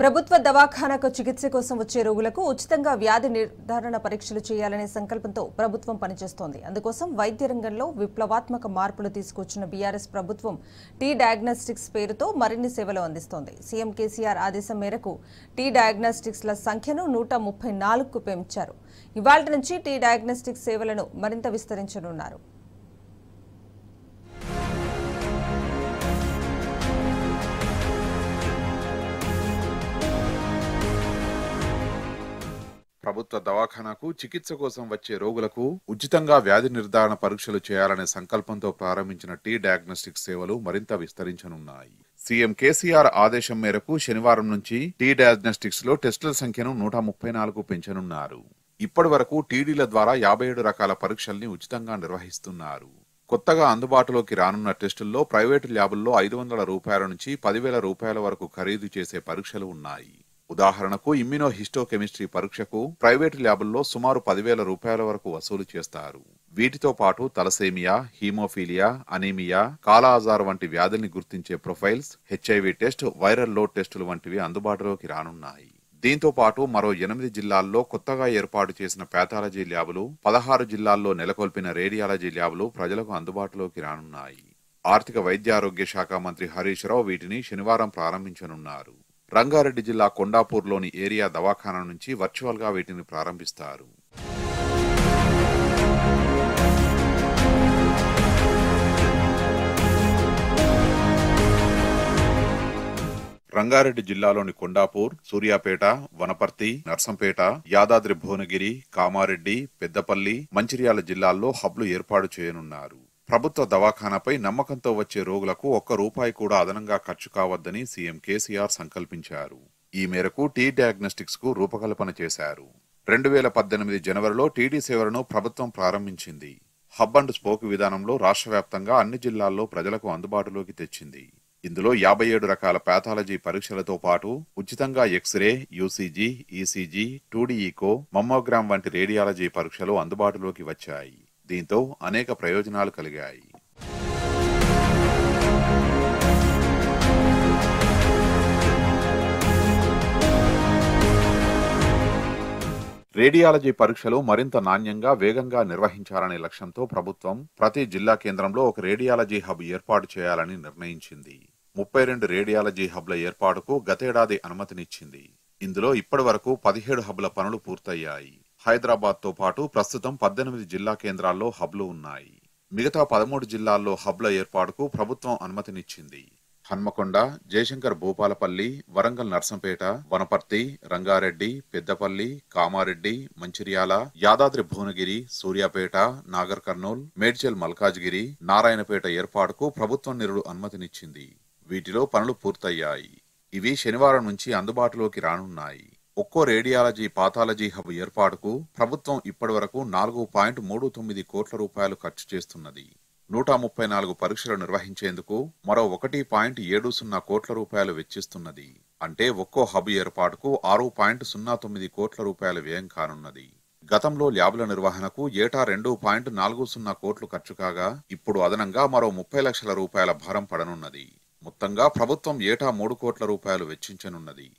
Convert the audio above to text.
ప్రభుత్వ దవాఖానాకు చికిత్స కోసం వచ్చే రోగులకు ఉచితంగా వ్యాధి నిర్ధారణ పరీక్షలు చేయాలనే సంకల్పంతో ప్రభుత్వం పనిచేస్తోంది అందుకోసం వైద్య రంగంలో విప్లవాత్మక మార్పులు తీసుకొచ్చిన బీఆర్ఎస్ ప్రభుత్వం టీ డయాగ్నోస్టిక్స్ పేరుతో మరిన్ని సేవలు అందిస్తోంది సీఎం కేసీఆర్ ఆదేశం మేరకు టీ డయాగ్నోస్టిక్స్ల సంఖ్యను నూట ముప్పై నాలుగుకు పెంచారు ఇవాళ నుంచి టీ డయాగ్నోస్టిక్స్ సేవలను మరింత విస్తరించనున్నారు ప్రభుత్వ దవాఖానాకు చికిత్స కోసం వచ్చే రోగులకు ఉచితంగా వ్యాధి నిర్ధారణ పరీక్షలు చేయాలనే సంకల్పంతో ప్రారంభించిన టీ డయాగ్నోస్టిక్ సేవలు మరింత విస్తరించనున్నాయి సీఎం కేసీఆర్ ఆదేశం మేరకు శనివారం నుంచి టీ డయాగ్నోస్టిక్స్ లో టెస్టుల సంఖ్యను నూట ముప్పై నాలుగు పెంచనున్నారు ఇప్పటి వరకు టీడీల ద్వారా యాభై ఏడు రకాల పరీక్షల్ని ఉచితంగా నిర్వహిస్తున్నారు కొత్తగా అందుబాటులోకి రానున్న టెస్టుల్లో ప్రైవేటు ల్యాబుల్లో ఐదు వందల రూపాయల నుంచి పదివేల రూపాయల వరకు ఖరీదు చేసే పరీక్షలు ఉన్నాయి ఉదాహరణకు హిస్టోకెమిస్ట్రీ పరీక్షకు ప్రైవేట్ ల్యాబుల్లో సుమారు పదివేల రూపాయల వరకు వసూలు చేస్తారు వీటితో పాటు తలసేమియా హీమోఫీలియా అనీమియా కాలాజార్ వంటి వ్యాధుల్ని గుర్తించే profiles HIV test viral load టెస్టులు వంటివి అందుబాటులోకి రానున్నాయి దీంతో పాటు మరో ఎనిమిది జిల్లాల్లో కొత్తగా ఏర్పాటు చేసిన ప్యాథాలజీ ల్యాబులు పదహారు జిల్లాల్లో నెలకొల్పిన రేడియాలజీ ల్యాబులు ప్రజలకు అందుబాటులోకి రానున్నాయి ఆర్థిక వైద్యారోగ్య శాఖ మంత్రి హరీష్ రావు వీటిని శనివారం ప్రారంభించనున్నారు రంగారెడ్డి జిల్లా కొండాపూర్లోని ఏరియా దవాఖానా నుంచి వర్చువల్గా వీటిని ప్రారంభిస్తారు రంగారెడ్డి జిల్లాలోని కొండాపూర్ సూర్యాపేట వనపర్తి నర్సంపేట యాదాద్రి భువనగిరి కామారెడ్డి పెద్దపల్లి మంచిర్యాల జిల్లాల్లో హబ్లు ఏర్పాటు చేయనున్నారు ప్రభుత్వ దవాఖానాపై నమ్మకంతో వచ్చే రోగులకు ఒక్క రూపాయి కూడా అదనంగా ఖర్చు కావద్దని సీఎం కేసీఆర్ సంకల్పించారు ఈ మేరకు టీ డయాగ్నోస్టిక్స్ కు రూపకల్పన చేశారు రెండు వేల పద్దెనిమిది జనవరిలో టీడీ సేవలను ప్రభుత్వం ప్రారంభించింది హబ్ అండ్ స్పోక్ విధానంలో రాష్ట్ర వ్యాప్తంగా అన్ని జిల్లాల్లో ప్రజలకు అందుబాటులోకి తెచ్చింది ఇందులో యాభై ఏడు రకాల ప్యాథాలజీ పరీక్షలతో పాటు ఉచితంగా x ray USG ECG two D echo mammogram వంటి రేడియాలజీ పరీక్షలు అందుబాటులోకి వచ్చాయి దీంతో అనేక ప్రయోజనాలు కలిగాయి రేడియాలజీ పరీక్షలు మరింత నాణ్యంగా వేగంగా నిర్వహించాలనే లక్ష్యంతో ప్రభుత్వం ప్రతి జిల్లా కేంద్రంలో ఒక రేడియాలజీ హబ్ ఏర్పాటు చేయాలని నిర్ణయించింది ముప్పై రెండు రేడియాలజీ హబ్ల ఏర్పాటుకు గతేడాది అనుమతినిచ్చింది ఇందులో ఇప్పటి వరకు పదిహేడు హబ్ల పనులు పూర్తయ్యాయి హైదరాబాద్తో పాటు ప్రస్తుతం పద్దెనిమిది జిల్లా కేంద్రాల్లో హబ్లు ఉన్నాయి మిగతా పదమూడు జిల్లాల్లో హబ్ల ఏర్పాటుకు ప్రభుత్వం అనుమతినిచ్చింది హన్మకొండ జయశంకర్ భూపాలపల్లి వరంగల్ నర్సంపేట వనపర్తి రంగారెడ్డి పెద్దపల్లి కామారెడ్డి మంచిర్యాల యాదాద్రి భువనగిరి సూర్యాపేట నాగర్ కర్నూల్ మేడ్చల్ మల్కాజ్గిరి నారాయణపేట ఏర్పాటుకు ప్రభుత్వం నిరుడు అనుమతినిచ్చింది వీటిలో పనులు పూర్తయ్యాయి ఇవి శనివారం నుంచి అందుబాటులోకి రానున్నాయి ఒక్కో రేడియాలజీ పాథాలజీ హబ్ ఏర్పాటుకు ప్రభుత్వం ఇప్పటివరకు నాలుగు పాయింట్ మూడు తొమ్మిది కోట్ల రూపాయలు ఖర్చు చేస్తున్నది నూట ముప్పై నాలుగు పరీక్షలు నిర్వహించేందుకు మరో ఒకటి పాయింట్ ఏడు సున్నా కోట్ల రూపాయలు వెచ్చిస్తున్నది అంటే ఒక్కో హబ్ ఏర్పాటుకు ఆరు పాయింట్ సున్నా తొమ్మిది కోట్ల రూపాయల వ్యయం కానున్నది గతంలో ల్యాబ్ల నిర్వహణకు ఏటా రెండు పాయింట్ నాలుగు సున్నా కోట్లు ఖర్చు కాగా ఇప్పుడు అదనంగా మరో ముప్పై లక్షల రూపాయల భారం పడనున్నది మొత్తంగా ప్రభుత్వం ఏటా మూడు కోట్ల రూపాయలు వెచ్చించనున్నది